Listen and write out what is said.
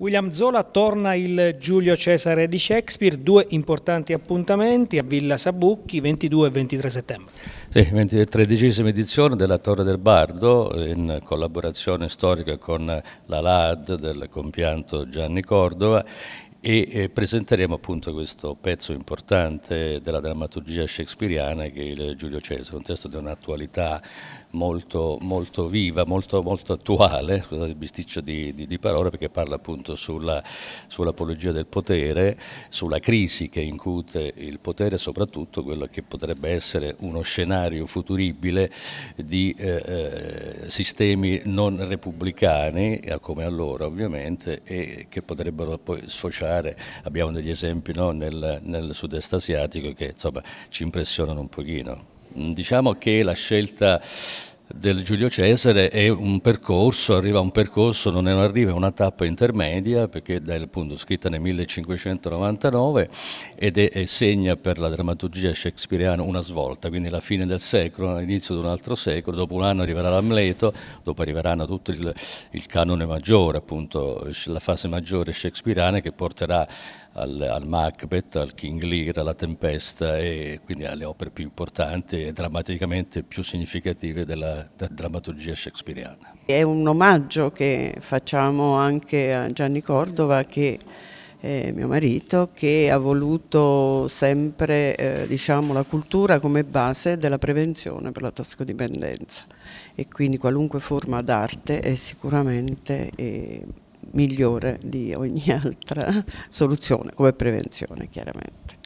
William Zola torna il Giulio Cesare di Shakespeare, due importanti appuntamenti a Villa Sabucchi 22 e 23 settembre. Sì, tredicesima edizione della Torre del Bardo in collaborazione storica con la LAD del compianto Gianni Cordova e eh, presenteremo appunto questo pezzo importante della drammaturgia shakespeariana che è il Giulio Cesare, un testo di un'attualità molto, molto viva, molto, molto attuale, scusate il bisticcio di, di, di parole perché parla appunto sulla, sull'apologia del potere, sulla crisi che incute il potere, soprattutto quello che potrebbe essere uno scenario futuribile di eh, eh sistemi non repubblicani, eh, come allora ovviamente, e che potrebbero poi sfociare particolare, abbiamo degli esempi no, nel, nel sud-est asiatico che insomma, ci impressionano un pochino. Diciamo che la scelta del Giulio Cesare è un percorso, arriva a un percorso, non arriva a una tappa intermedia perché è appunto scritta nel 1599 ed è, è segna per la drammaturgia shakespeariana una svolta, quindi la fine del secolo, l'inizio di un altro secolo, dopo un anno arriverà l'Amleto, dopo arriveranno tutto il, il canone maggiore, appunto la fase maggiore shakespeariana che porterà al, al, Macbeth, al King Lear, alla Tempesta e quindi alle opere più importanti e drammaticamente più significative della da drammaturgia shakespeariana. È un omaggio che facciamo anche a Gianni Cordova che eh, mio marito, che ha voluto sempre eh, diciamo, la cultura come base della prevenzione per la tossicodipendenza e quindi qualunque forma d'arte è sicuramente eh, migliore di ogni altra soluzione come prevenzione chiaramente.